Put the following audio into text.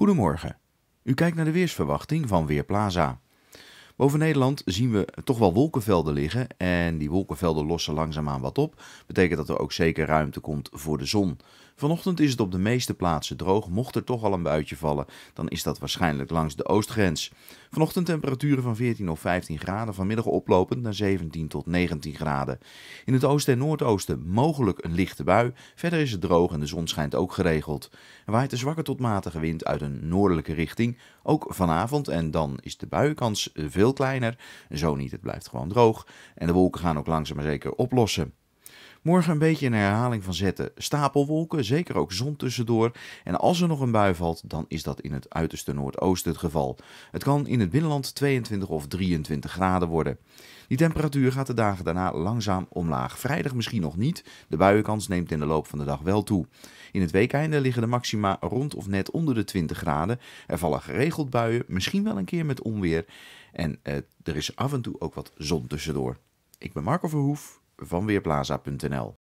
Goedemorgen. U kijkt naar de weersverwachting van Weerplaza. Boven Nederland zien we toch wel wolkenvelden liggen en die wolkenvelden lossen langzaamaan wat op. Betekent dat er ook zeker ruimte komt voor de zon. Vanochtend is het op de meeste plaatsen droog. Mocht er toch al een buitje vallen, dan is dat waarschijnlijk langs de oostgrens. Vanochtend temperaturen van 14 of 15 graden, vanmiddag oplopend naar 17 tot 19 graden. In het oosten en noordoosten mogelijk een lichte bui. Verder is het droog en de zon schijnt ook geregeld. Er waait een zwakke tot matige wind uit een noordelijke richting. Ook vanavond en dan is de buienkans veel kleiner. Zo niet, het blijft gewoon droog. En de wolken gaan ook langzaam maar zeker oplossen. Morgen een beetje een herhaling van zetten. Stapelwolken, zeker ook zon tussendoor. En als er nog een bui valt, dan is dat in het uiterste noordoosten het geval. Het kan in het binnenland 22 of 23 graden worden. Die temperatuur gaat de dagen daarna langzaam omlaag. Vrijdag misschien nog niet. De buienkans neemt in de loop van de dag wel toe. In het weekeinde liggen de maxima rond of net onder de 20 graden. Er vallen geregeld buien, misschien wel een keer met onweer. En eh, er is af en toe ook wat zon tussendoor. Ik ben Marco Verhoef van Weerplaza.nl.